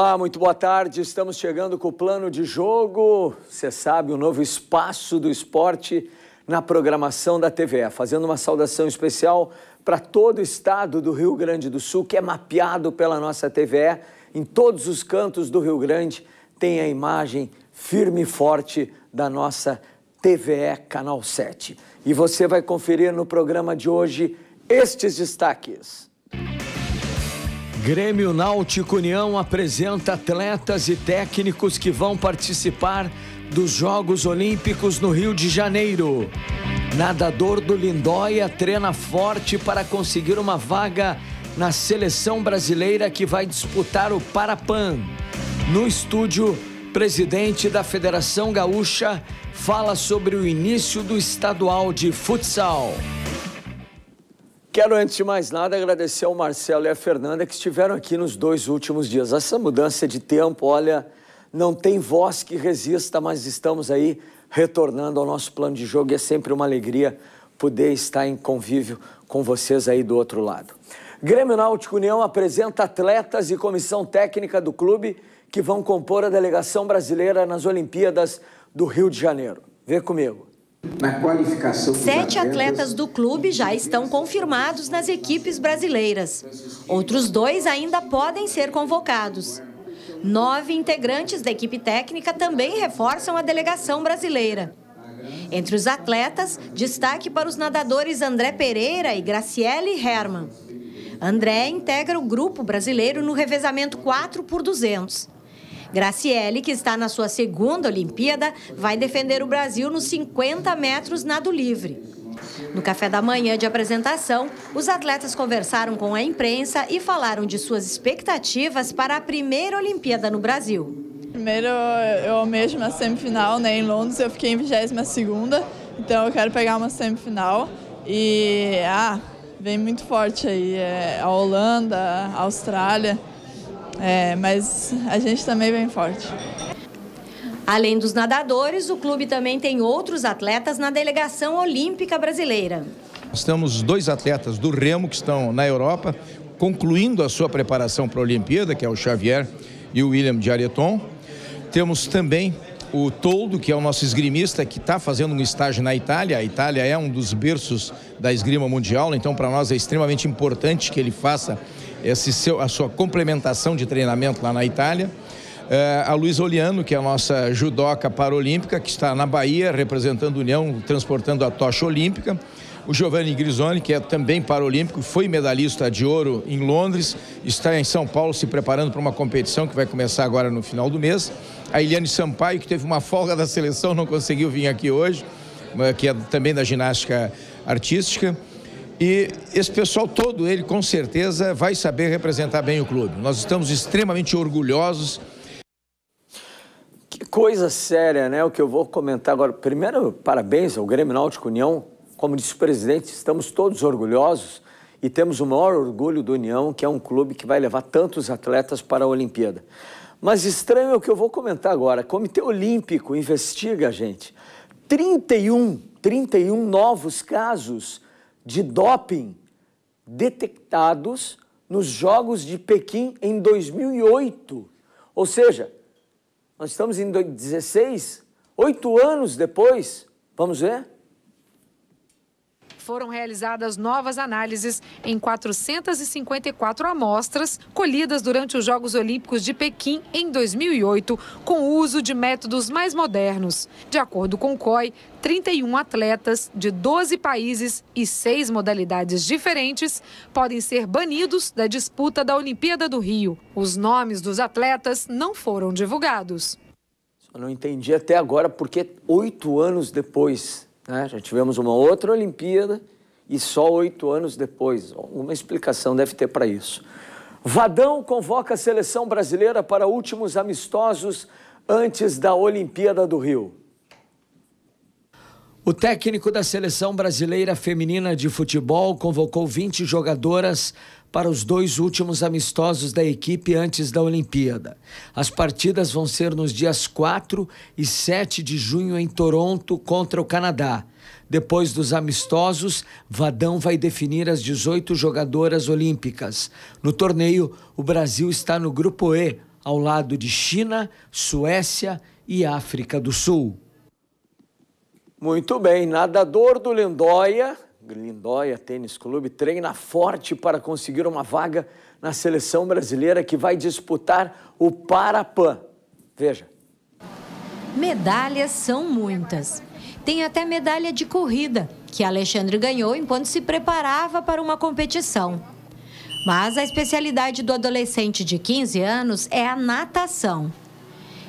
Olá, muito boa tarde. Estamos chegando com o plano de jogo. Você sabe, o um novo espaço do esporte na programação da TVE, fazendo uma saudação especial para todo o estado do Rio Grande do Sul, que é mapeado pela nossa TVE. Em todos os cantos do Rio Grande tem a imagem firme e forte da nossa TVE Canal 7. E você vai conferir no programa de hoje estes destaques. Grêmio Náutico União apresenta atletas e técnicos que vão participar dos Jogos Olímpicos no Rio de Janeiro. Nadador do Lindóia treina forte para conseguir uma vaga na seleção brasileira que vai disputar o Parapan. No estúdio, presidente da Federação Gaúcha fala sobre o início do estadual de futsal. Quero, antes de mais nada, agradecer ao Marcelo e à Fernanda que estiveram aqui nos dois últimos dias. Essa mudança de tempo, olha, não tem voz que resista, mas estamos aí retornando ao nosso plano de jogo e é sempre uma alegria poder estar em convívio com vocês aí do outro lado. Grêmio Náutico União apresenta atletas e comissão técnica do clube que vão compor a delegação brasileira nas Olimpíadas do Rio de Janeiro. Vê comigo. Sete atletas do clube já estão confirmados nas equipes brasileiras. Outros dois ainda podem ser convocados. Nove integrantes da equipe técnica também reforçam a delegação brasileira. Entre os atletas, destaque para os nadadores André Pereira e Graciele Herman. André integra o grupo brasileiro no revezamento 4 por 200. Graciele, que está na sua segunda Olimpíada, vai defender o Brasil nos 50 metros nado livre. No café da manhã de apresentação, os atletas conversaram com a imprensa e falaram de suas expectativas para a primeira Olimpíada no Brasil. Primeiro, eu amei uma semifinal né, em Londres, eu fiquei em 22 então eu quero pegar uma semifinal. E ah, vem muito forte aí, é, a Holanda, a Austrália. É, mas a gente também vem forte. Além dos nadadores, o clube também tem outros atletas na delegação olímpica brasileira. Nós temos dois atletas do remo que estão na Europa, concluindo a sua preparação para a Olimpíada, que é o Xavier e o William de Areton. Temos também o Toldo, que é o nosso esgrimista, que está fazendo um estágio na Itália. A Itália é um dos berços da esgrima mundial, então para nós é extremamente importante que ele faça esse seu, a sua complementação de treinamento lá na Itália. É, a Luiz Oliano, que é a nossa judoca paralímpica, que está na Bahia representando a União, transportando a tocha olímpica. O Giovanni Grisoni, que é também paralímpico, foi medalhista de ouro em Londres, está em São Paulo se preparando para uma competição que vai começar agora no final do mês a Eliane Sampaio, que teve uma folga da seleção, não conseguiu vir aqui hoje, que é também da ginástica artística. E esse pessoal todo, ele com certeza vai saber representar bem o clube. Nós estamos extremamente orgulhosos. Que coisa séria, né? O que eu vou comentar agora. Primeiro, parabéns ao Grêmio Náutico União. Como disse o presidente, estamos todos orgulhosos e temos o maior orgulho do União, que é um clube que vai levar tantos atletas para a Olimpíada. Mas estranho é o que eu vou comentar agora. Comitê Olímpico investiga, gente, 31, 31 novos casos de doping detectados nos Jogos de Pequim em 2008. Ou seja, nós estamos em 2016, oito anos depois, vamos ver? foram realizadas novas análises em 454 amostras colhidas durante os Jogos Olímpicos de Pequim em 2008, com o uso de métodos mais modernos. De acordo com o COI, 31 atletas de 12 países e seis modalidades diferentes podem ser banidos da disputa da Olimpíada do Rio. Os nomes dos atletas não foram divulgados. Só não entendi até agora porque oito anos depois né? Já tivemos uma outra Olimpíada e só oito anos depois. Uma explicação deve ter para isso. Vadão convoca a seleção brasileira para últimos amistosos antes da Olimpíada do Rio. O técnico da seleção brasileira feminina de futebol convocou 20 jogadoras para os dois últimos amistosos da equipe antes da Olimpíada. As partidas vão ser nos dias 4 e 7 de junho em Toronto contra o Canadá. Depois dos amistosos, Vadão vai definir as 18 jogadoras olímpicas. No torneio, o Brasil está no grupo E, ao lado de China, Suécia e África do Sul. Muito bem, nadador do Lindóia, Lindóia Tênis Clube, treina forte para conseguir uma vaga na seleção brasileira que vai disputar o Parapan. Veja. Medalhas são muitas. Tem até medalha de corrida, que Alexandre ganhou enquanto se preparava para uma competição. Mas a especialidade do adolescente de 15 anos é a natação.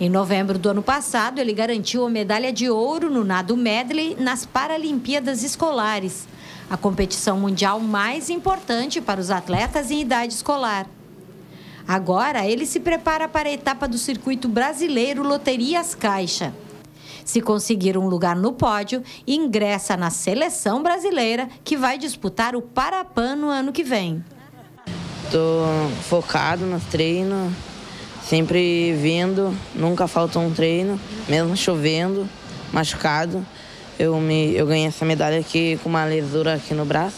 Em novembro do ano passado, ele garantiu a medalha de ouro no nado medley nas Paralimpíadas Escolares, a competição mundial mais importante para os atletas em idade escolar. Agora, ele se prepara para a etapa do circuito brasileiro Loterias Caixa. Se conseguir um lugar no pódio, ingressa na seleção brasileira que vai disputar o Parapan no ano que vem. Estou focado no treino, Sempre vindo, nunca falta um treino, mesmo chovendo, machucado. Eu, me, eu ganhei essa medalha aqui com uma lesura aqui no braço.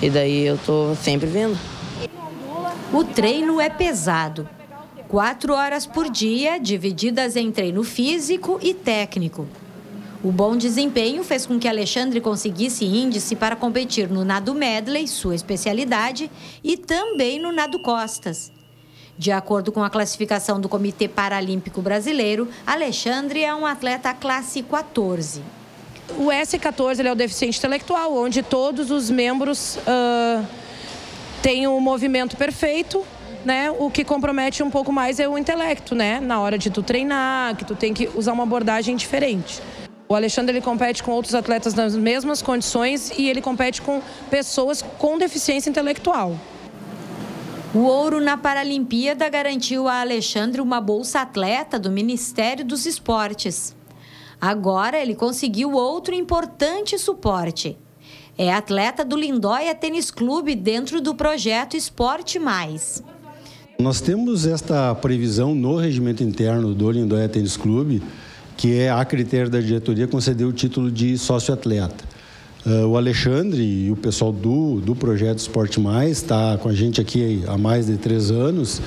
E daí eu tô sempre vindo. O treino é pesado. Quatro horas por dia, divididas em treino físico e técnico. O bom desempenho fez com que Alexandre conseguisse índice para competir no nado medley, sua especialidade, e também no nado costas. De acordo com a classificação do Comitê Paralímpico Brasileiro, Alexandre é um atleta classe 14. O S14 é o deficiente intelectual, onde todos os membros uh, têm o um movimento perfeito, né, o que compromete um pouco mais é o intelecto, né? Na hora de tu treinar, que tu tem que usar uma abordagem diferente. O Alexandre ele compete com outros atletas nas mesmas condições e ele compete com pessoas com deficiência intelectual. O ouro na Paralimpíada garantiu a Alexandre uma bolsa atleta do Ministério dos Esportes. Agora ele conseguiu outro importante suporte. É atleta do Lindóia Tênis Clube dentro do projeto Esporte Mais. Nós temos esta previsão no regimento interno do Lindóia Tênis Clube, que é a critério da diretoria conceder o título de sócio-atleta. Uh, o Alexandre e o pessoal do, do Projeto Esporte Mais está com a gente aqui há mais de três anos.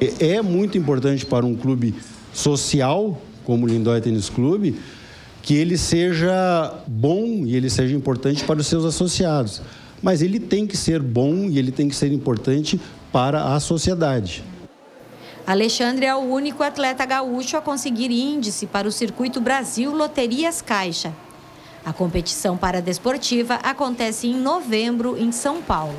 É, é muito importante para um clube social, como o Lindóia Tênis Clube, que ele seja bom e ele seja importante para os seus associados. Mas ele tem que ser bom e ele tem que ser importante para a sociedade. Alexandre é o único atleta gaúcho a conseguir índice para o Circuito Brasil Loterias Caixa. A competição paradesportiva acontece em novembro em São Paulo.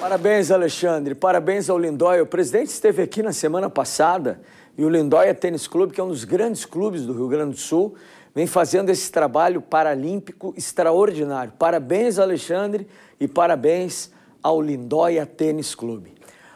Parabéns, Alexandre. Parabéns ao Lindóia. O presidente esteve aqui na semana passada e o Lindóia Tênis Clube, que é um dos grandes clubes do Rio Grande do Sul, vem fazendo esse trabalho paralímpico extraordinário. Parabéns, Alexandre, e parabéns ao Lindóia Tênis Clube.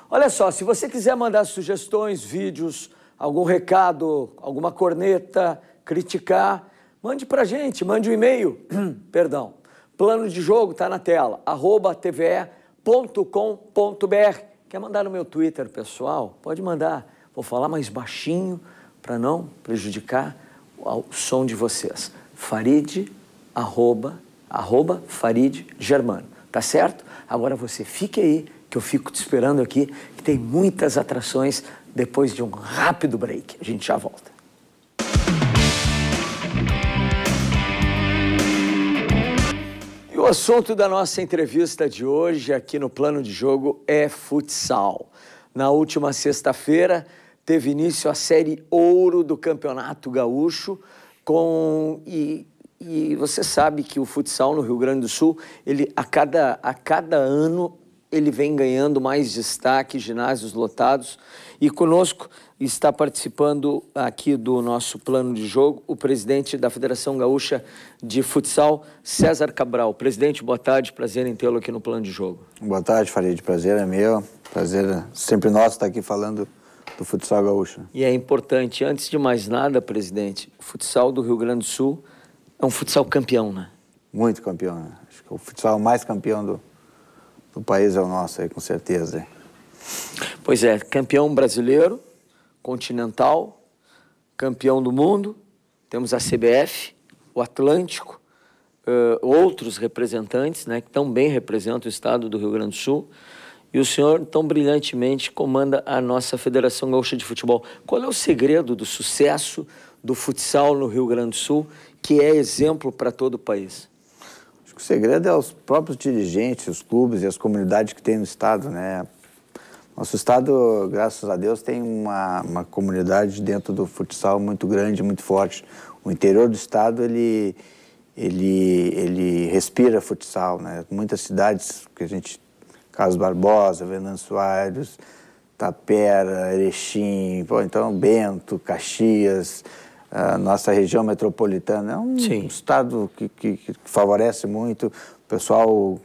Olha só, se você quiser mandar sugestões, vídeos, algum recado, alguma corneta, criticar, Mande para gente, mande um e-mail, perdão. Plano de jogo está na tela, arroba tve.com.br. Quer mandar no meu Twitter pessoal? Pode mandar. Vou falar mais baixinho para não prejudicar o som de vocês. Farid, arroba, arroba Farid Germano. Tá certo? Agora você fique aí, que eu fico te esperando aqui, que tem muitas atrações depois de um rápido break. A gente já volta. assunto da nossa entrevista de hoje aqui no Plano de Jogo é futsal. Na última sexta-feira teve início a série Ouro do Campeonato Gaúcho com e, e você sabe que o futsal no Rio Grande do Sul, ele a cada, a cada ano ele vem ganhando mais destaque, ginásios lotados. E conosco está participando aqui do nosso plano de jogo o presidente da Federação Gaúcha de Futsal, César Cabral. Presidente, boa tarde, prazer em tê-lo aqui no plano de jogo. Boa tarde, Farid, prazer é meu, prazer é sempre nosso estar aqui falando do futsal gaúcho. E é importante, antes de mais nada, presidente, o futsal do Rio Grande do Sul é um futsal campeão, né? Muito campeão, né? Acho que o futsal mais campeão do, do país é o nosso, aí, com certeza. Pois é, campeão brasileiro, continental, campeão do mundo, temos a CBF, o Atlântico, uh, outros representantes né, que também representam o estado do Rio Grande do Sul. E o senhor tão brilhantemente comanda a nossa Federação Gaúcha de Futebol. Qual é o segredo do sucesso do futsal no Rio Grande do Sul, que é exemplo para todo o país? Acho que o segredo é os próprios dirigentes, os clubes e as comunidades que tem no estado, né? Nosso estado, graças a Deus, tem uma, uma comunidade dentro do futsal muito grande, muito forte. O interior do estado, ele, ele, ele respira futsal. Né? Muitas cidades que a gente... Carlos Barbosa, Venâncio Soares, Tapera, Erechim, pô, então Bento, Caxias, a nossa região metropolitana. É um Sim. estado que, que, que, favorece muito. O pessoal,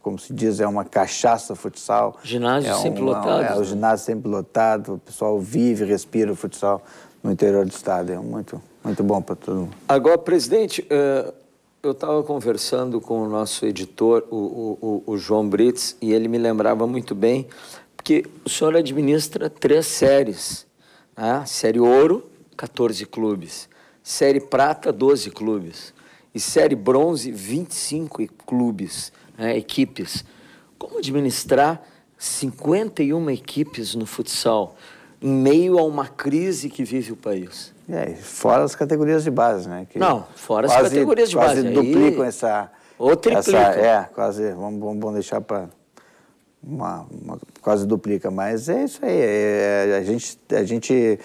como se diz, é uma cachaça futsal. Ginásio é sempre lotado. É, né? o ginásio sempre lotado. O pessoal vive, respira o futsal no interior do estado. É muito, muito bom para todo mundo. Agora, presidente, eh, eu estava conversando com o nosso editor, o, o, o João Brits, e ele me lembrava muito bem, porque o senhor administra três séries. A né? série Ouro, 14 clubes. Série prata, 12 clubes. E série bronze, 25 clubes, né, equipes. Como administrar 51 equipes no futsal em meio a uma crise que vive o país? É, fora as categorias de base, né? Que Não, fora quase, as categorias de quase base. Quase duplicam Aí... essa... Ou triplicam. Essa, é, quase, vamos, vamos deixar para... Uma, uma, quase duplica, mas é isso aí. É, é a gente... A gente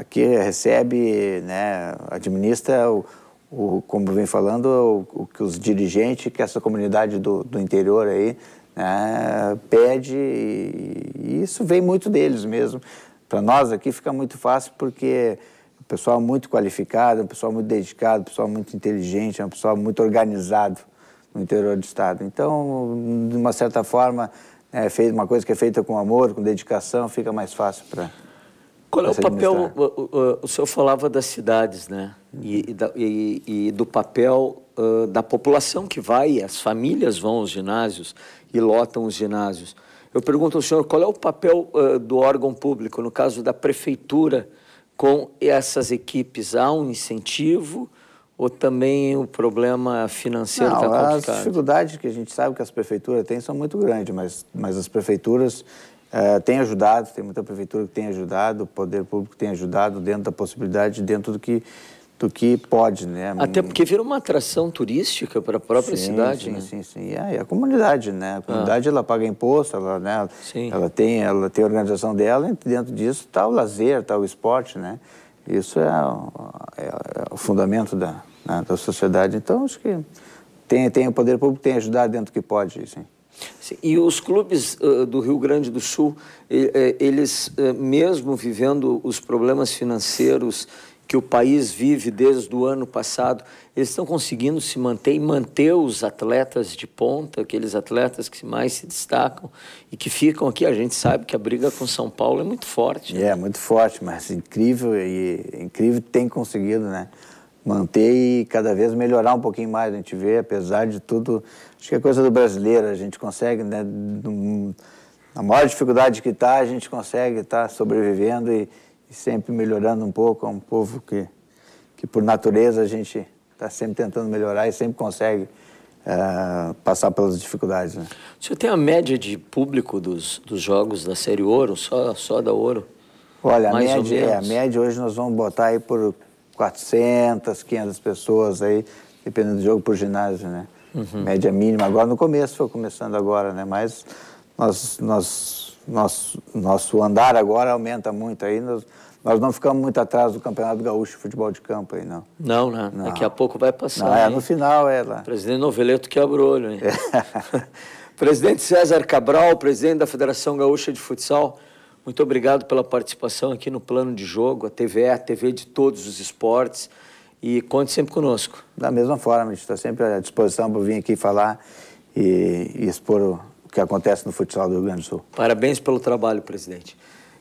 aqui recebe, né, administra, o, o como vem falando, o, o, que os dirigentes, que essa comunidade do, do interior aí né, pede, e, e isso vem muito deles mesmo. Para nós aqui fica muito fácil porque o pessoal é muito qualificado, é um pessoal muito dedicado, é um pessoal muito inteligente, é um pessoal muito organizado no interior do estado. Então, de uma certa forma, é uma coisa que é feita com amor, com dedicação, fica mais fácil para qual é o papel? O, o, senhor falava das cidades, né? E, e, e do papel uh, da população que vai, as famílias vão aos ginásios e lotam os ginásios. Eu pergunto ao senhor qual é o papel uh, do órgão público, no caso da prefeitura, com essas equipes? Há um incentivo ou também o problema financeiro está complicado? As dificuldades que a gente sabe que as prefeituras têm são muito grandes, mas, mas as prefeituras é, tem ajudado, tem muita prefeitura que tem ajudado, o poder público tem ajudado dentro da possibilidade, dentro do que, do que pode, né? Até hum. porque vira uma atração turística para a própria sim, cidade, sim, né? Sim, sim, e a, a comunidade, né? A ah. comunidade, ah. ela paga imposto, ela, né? Sim. Ela tem, ela tem a organização dela e dentro disso está o lazer, está o esporte, né? Isso é, é, é o fundamento da, né, da sociedade. Então, acho que tem, tem o poder público tem ajudado dentro do que pode, sim. E os clubes uh, do Rio Grande do Sul, eh, eles, uh, mesmo vivendo os problemas financeiros que o país vive desde o ano passado, eles estão conseguindo se manter e manter os atletas de ponta, aqueles atletas que mais se destacam e que ficam aqui. A gente sabe que a briga com São Paulo é muito forte. Né? É, muito forte, mas incrível e incrível tem conseguido, né? manter e cada vez melhorar um pouquinho mais. A gente vê, apesar de tudo, acho que é coisa do brasileiro, a gente consegue, né? Na maior dificuldade que está, a gente consegue estar tá sobrevivendo e, e, sempre melhorando um pouco. É um povo que, que por natureza, a gente está sempre tentando melhorar e sempre consegue. É, passar pelas dificuldades. Né? O senhor tem a média de público dos, dos jogos da série Ouro, só, só da Ouro? Olha, a média, é, a média hoje nós vamos botar aí por 400, 500 pessoas aí, dependendo do jogo, por ginásio, né? Uhum. Média mínima, agora no começo, foi começando agora, né? Mas nós, nós, nosso, nosso andar agora aumenta muito aí, nós, nós não ficamos muito atrás do Campeonato Gaúcho de Futebol de Campo aí, não. Não, né? Não. Daqui a pouco vai passar. Não, é no final, é lá. Presidente Noveleto que o olho, hein? É. presidente César Cabral, presidente da Federação Gaúcha de Futsal, muito obrigado pela participação aqui no Plano de Jogo, a TV a TV de todos os esportes e conte sempre conosco. Da mesma forma, estou sempre à disposição para vir aqui falar e, e expor o, o que acontece no futsal do Rio Grande do Sul. Parabéns pelo trabalho, presidente.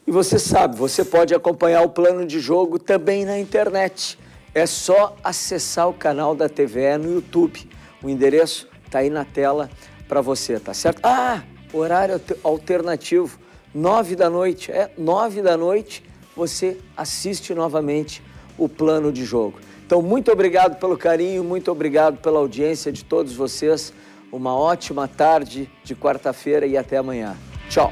E você sabe, você pode acompanhar o plano de jogo também na internet. É só acessar o canal da TVE no YouTube. O endereço está aí na tela para você, tá certo? Ah, horário alternativo nove da noite, é nove da noite, você assiste novamente o plano de jogo. Então, muito obrigado pelo carinho, muito obrigado pela audiência de todos vocês. Uma ótima tarde de quarta-feira e até amanhã. Tchau!